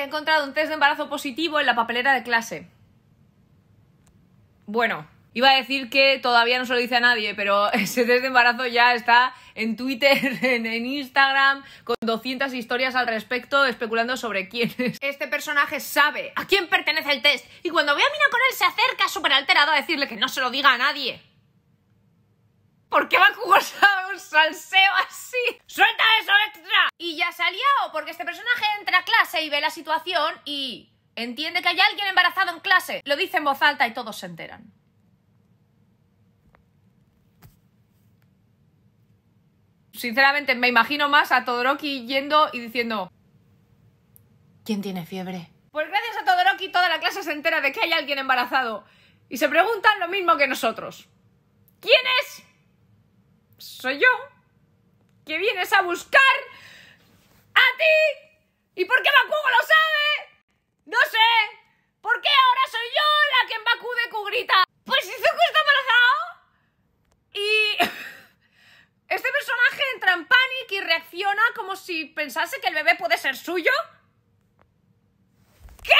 he encontrado un test de embarazo positivo en la papelera de clase. Bueno, iba a decir que todavía no se lo dice a nadie, pero ese test de embarazo ya está en Twitter, en, Instagram, con 200 historias al respecto, especulando sobre quién es. Este personaje sabe a quién pertenece el test, y cuando ve a Mina con él se acerca súper alterado a decirle que no se lo diga a nadie. ¿Por qué va a jugar un salseo así? ¡Suelta eso extra! porque este personaje entra a clase y ve la situación y entiende que hay alguien embarazado en clase. Lo dice en voz alta y todos se enteran. Sinceramente, me imagino más a Todoroki yendo y diciendo... ¿Quién tiene fiebre? Pues gracias a Todoroki toda la clase se entera de que hay alguien embarazado. Y se preguntan lo mismo que nosotros. ¿Quién es? Soy yo. ¿Que vienes a buscar? ¿Y por qué Bakugo lo sabe? No sé. ¿Por qué ahora soy yo la que en Baku Pues Izuku está embarazado. Y este personaje entra en pánico y reacciona como si pensase que el bebé puede ser suyo. ¿Qué?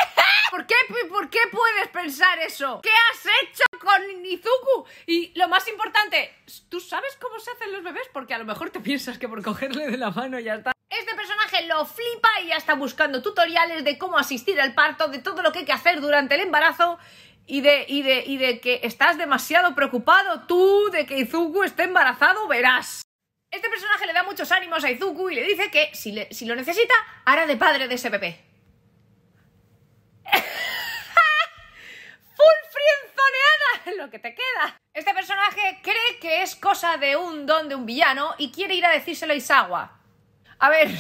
¿Por ¿Por qué puedes pensar eso? ¿Qué has hecho con Izuku? Y lo más importante, ¿tú sabes cómo se hacen los bebés? Porque a lo mejor te piensas que por cogerle de la mano ya está lo flipa y ya está buscando tutoriales de cómo asistir al parto, de todo lo que hay que hacer durante el embarazo y de, de, que estás demasiado preocupado tú de que Izuku esté embarazado, verás. Este personaje le da muchos ánimos a Izuku y le dice que si, si lo necesita, hará de padre de ese bebé. ¡Full frienzoneada! Lo que te queda. Este personaje cree que es cosa de un don de un villano y quiere ir a decírselo a Isawa. A ver,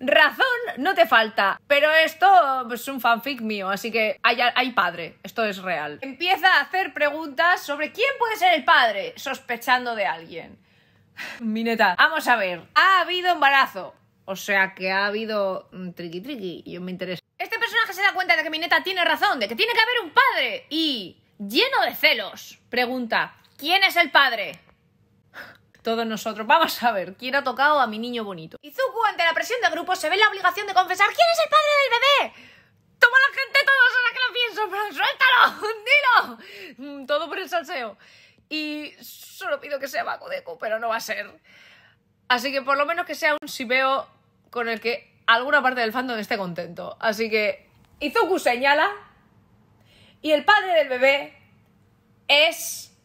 Razón no te falta, pero esto pues, es un fanfic mío, así que hay, padre, esto es real. Empieza a hacer preguntas sobre quién puede ser el padre, sospechando de alguien. Mineta, vamos a ver, ha habido embarazo, o sea que ha habido mm, triqui triqui, yo me interesa. Este personaje se da cuenta de que Mineta tiene razón, de que tiene que haber un padre y lleno de celos. Pregunta, ¿quién es el padre? todos nosotros. Vamos a ver, ¿quién ha tocado a mi niño bonito? Izuku, ante la presión de grupo, se ve la obligación de confesar quién es el padre del bebé. Toma la gente todos ahora que lo pienso, pero suéltalo, dilo. Mm, todo por el salseo. Y solo pido que sea Bakudeku, pero no va a ser. Así que por lo menos que sea un sibeo con el que alguna parte del fandom esté contento. Así que Izuku señala y el padre del bebé es